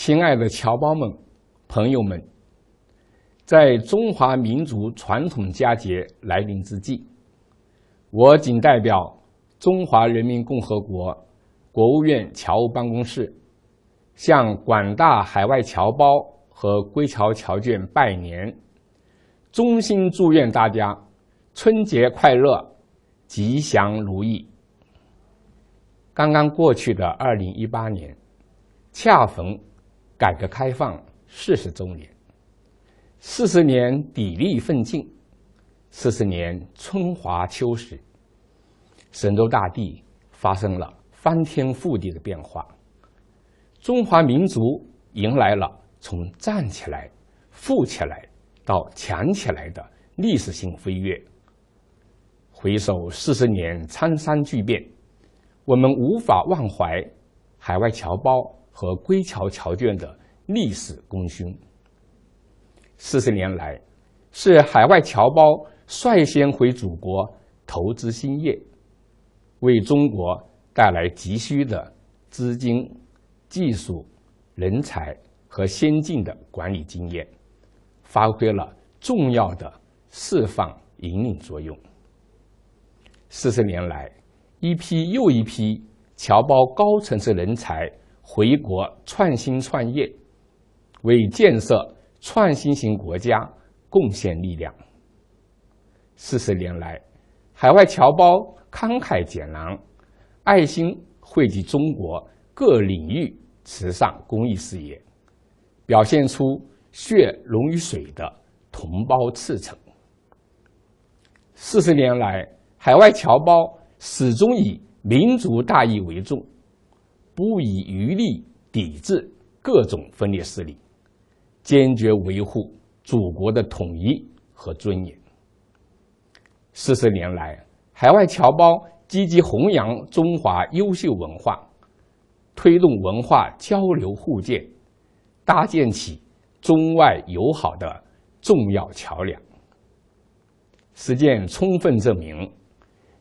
亲爱的侨胞们、朋友们，在中华民族传统佳节来临之际，我谨代表中华人民共和国国务院侨务办公室，向广大海外侨胞和归侨侨眷拜年，衷心祝愿大家春节快乐、吉祥如意。刚刚过去的二零一八年，恰逢。改革开放四十周年，四十年砥砺奋进，四十年春华秋实，神州大地发生了翻天覆地的变化，中华民族迎来了从站起来、富起来到强起来的历史性飞跃。回首四十年沧桑巨变，我们无法忘怀海外侨胞。和归侨侨眷的历史功勋。四十年来，是海外侨胞率先回祖国投资兴业，为中国带来急需的资金、技术、人才和先进的管理经验，发挥了重要的释放引领作用。四十年来，一批又一批侨胞高层次人才。回国创新创业，为建设创新型国家贡献力量。四十年来，海外侨胞慷慨解囊，爱心汇集中国各领域慈善公益事业，表现出血溶于水的同胞赤诚。四十年来，海外侨胞始终以民族大义为重。不遗余力抵制各种分裂势力，坚决维护祖国的统一和尊严。四十年来，海外侨胞积极弘扬中华优秀文化，推动文化交流互鉴，搭建起中外友好的重要桥梁。实践充分证明，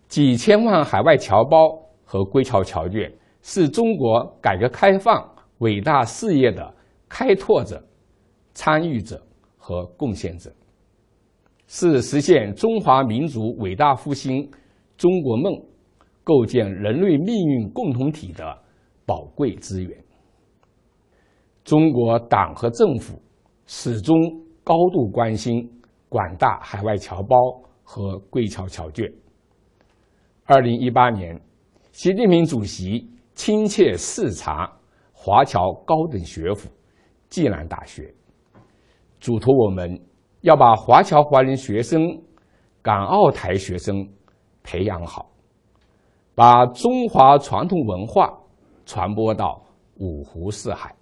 几千万海外侨胞和归侨侨眷。是中国改革开放伟大事业的开拓者、参与者和贡献者，是实现中华民族伟大复兴“中国梦”、构建人类命运共同体的宝贵资源。中国党和政府始终高度关心广大海外侨胞和归侨侨眷。二零一八年，习近平主席。亲切视察华侨高等学府暨南大学，嘱托我们要把华侨华人学生、港澳台学生培养好，把中华传统文化传播到五湖四海。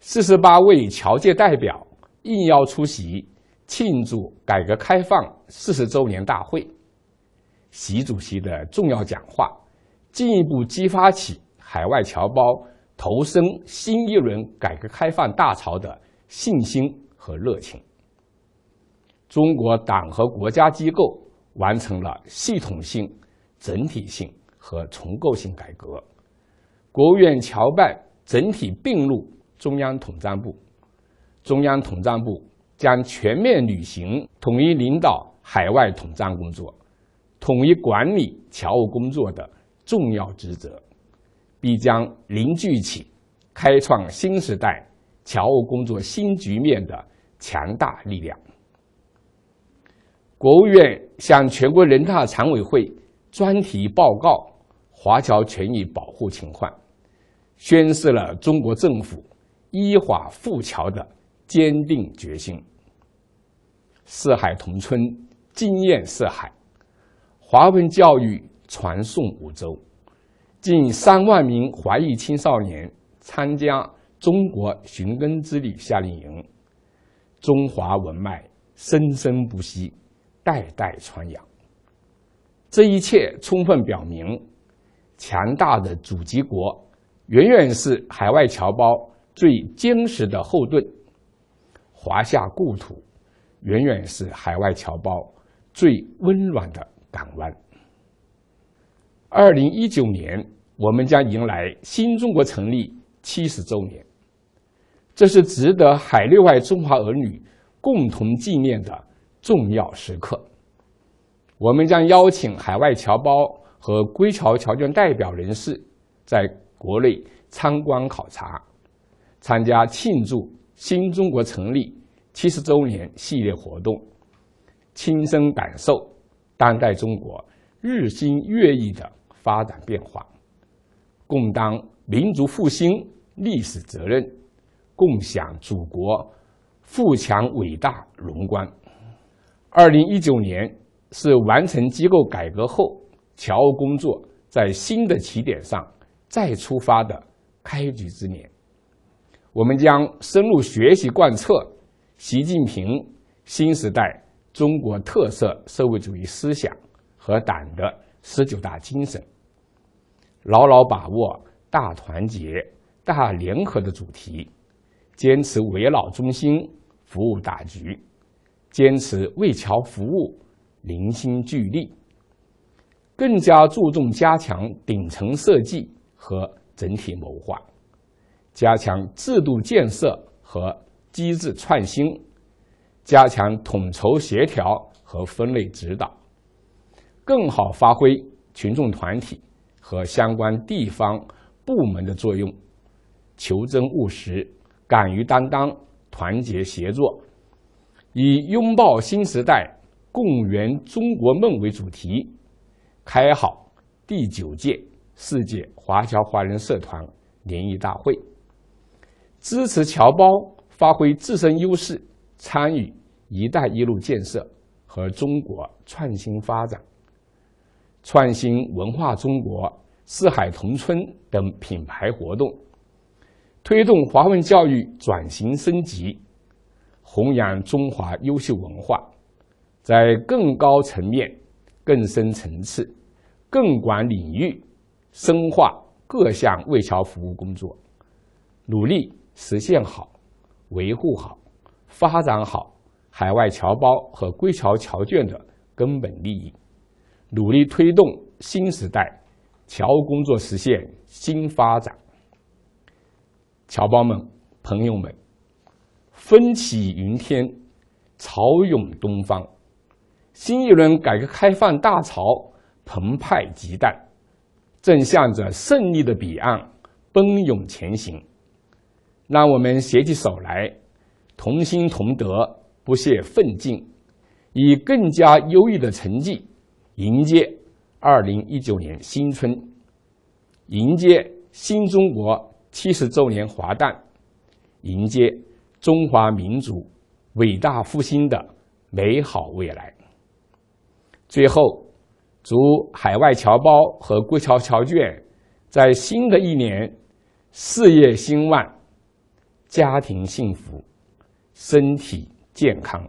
四十八位侨界代表应邀出席庆祝改革开放四十周年大会，习主席的重要讲话。进一步激发起海外侨胞投身新一轮改革开放大潮的信心和热情。中国党和国家机构完成了系统性、整体性和重构性改革。国务院侨办整体并入中央统战部，中央统战部将全面履行统一领导海外统战工作、统一管理侨务工作的。重要职责，必将凝聚起开创新时代侨务工作新局面的强大力量。国务院向全国人大常委会专题报告华侨权益保护情况，宣示了中国政府依法护侨的坚定决心。四海同春，惊艳四海；华文教育，传颂五洲。近三万名华裔青少年参加中国寻根之旅夏令营，中华文脉生生不息，代代传扬。这一切充分表明，强大的祖籍国远远是海外侨胞最坚实的后盾，华夏故土远远是海外侨胞最温暖的港湾。二零一九年，我们将迎来新中国成立七十周年，这是值得海内外中华儿女共同纪念的重要时刻。我们将邀请海外侨胞和归侨侨眷代表人士在国内参观考察，参加庆祝新中国成立七十周年系列活动，亲身感受当代中国日新月异的。发展变化，共当民族复兴历史责任，共享祖国富强伟大荣光。二零一九年是完成机构改革后侨务工作在新的起点上再出发的开局之年，我们将深入学习贯彻习近平新时代中国特色社会主义思想和党的十九大精神。牢牢把握大团结、大联合的主题，坚持围绕中心、服务大局，坚持为侨服务、凝心聚力，更加注重加强顶层设计和整体谋划，加强制度建设和机制创新，加强统筹协调和分类指导，更好发挥群众团体。和相关地方部门的作用，求真务实，敢于担当，团结协作，以拥抱新时代、共圆中国梦为主题，开好第九届世界华侨华人社团联谊大会，支持侨胞发挥自身优势，参与“一带一路”建设和中国创新发展。创新“文化中国”“四海同春”等品牌活动，推动华文教育转型升级，弘扬中华优秀文化，在更高层面、更深层次、更广领域深化各项为侨服务工作，努力实现好、维护好、发展好海外侨胞和归侨侨眷的根本利益。努力推动新时代侨工作实现新发展。侨胞们、朋友们，风起云天，潮涌东方，新一轮改革开放大潮澎湃激荡，正向着胜利的彼岸奔涌前行。让我们携起手来，同心同德，不懈奋进，以更加优异的成绩。迎接二零一九年新春，迎接新中国七十周年华诞，迎接中华民族伟大复兴的美好未来。最后，祝海外侨胞和归侨侨眷在新的一年事业兴旺，家庭幸福，身体健康。